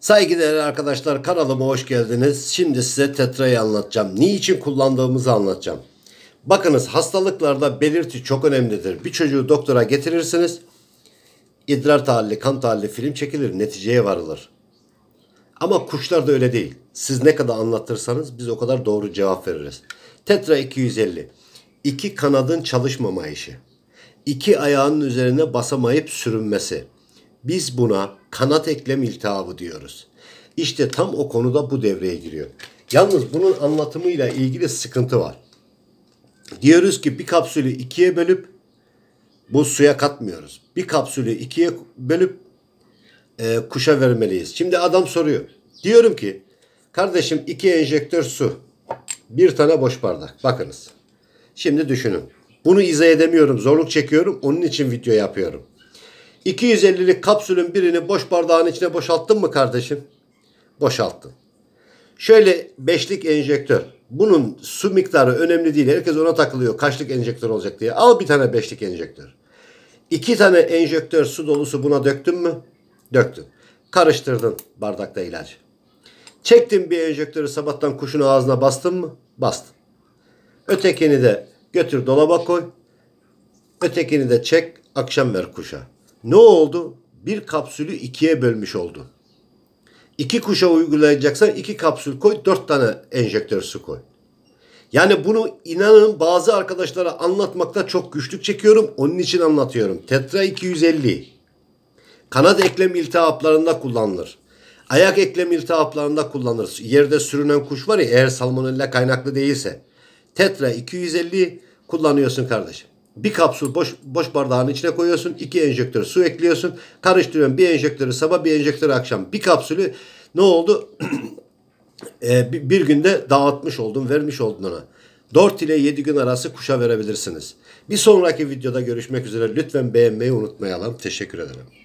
Saygıdeğer arkadaşlar kanalıma hoş geldiniz. Şimdi size tetrayı anlatacağım. Niçin kullandığımızı anlatacağım. Bakınız hastalıklarda belirti çok önemlidir. Bir çocuğu doktora getirirsiniz. İdrar tahlili, kan tahlili film çekilir, neticeye varılır. Ama kuşlar da öyle değil. Siz ne kadar anlatırsanız biz o kadar doğru cevap veririz. Tetra 250. İki kanadın çalışmama işi. İki ayağının üzerine basamayıp sürünmesi. Biz buna kanat eklem iltihabı diyoruz. İşte tam o konuda bu devreye giriyor. Yalnız bunun anlatımıyla ilgili sıkıntı var. Diyoruz ki bir kapsülü ikiye bölüp bu suya katmıyoruz. Bir kapsülü ikiye bölüp e, kuşa vermeliyiz. Şimdi adam soruyor. Diyorum ki kardeşim iki enjektör su. Bir tane boş bardak. Bakınız. Şimdi düşünün. Bunu izah edemiyorum. Zorluk çekiyorum. Onun için video yapıyorum. 250'lik kapsülün birini boş bardağın içine boşalttın mı kardeşim? Boşalttın. Şöyle 5'lik enjektör. Bunun su miktarı önemli değil. Herkes ona takılıyor. Kaçlık enjektör olacak diye. Al bir tane 5'lik enjektör. İki tane enjektör su dolusu buna döktün mü? Döktün. Karıştırdın bardakta ilacı. Çektin bir enjektörü sabahtan kuşun ağzına bastın mı? Bastın. Ötekini de götür dolaba koy. Ötekini de çek akşam ver kuşa. Ne oldu? Bir kapsülü ikiye bölmüş oldu. İki kuşa uygulayacaksan iki kapsül koy, dört tane enjektör su koy. Yani bunu inanın bazı arkadaşlara anlatmakta çok güçlük çekiyorum. Onun için anlatıyorum. Tetra 250. Kanat eklem iltihaplarında kullanılır. Ayak eklem iltihaplarında kullanılır. Yerde sürünen kuş var ya eğer salmonella kaynaklı değilse. Tetra 250 kullanıyorsun kardeşim bir kapsül boş, boş bardağın içine koyuyorsun. iki enjektör su ekliyorsun. Karıştırıyorsun bir enjektörü sabah bir enjektörü akşam. Bir kapsülü ne oldu? e, bir, günde dağıtmış oldun vermiş oldun ona. 4 ile 7 gün arası kuşa verebilirsiniz. Bir sonraki videoda görüşmek üzere. Lütfen beğenmeyi unutmayalım. Teşekkür ederim.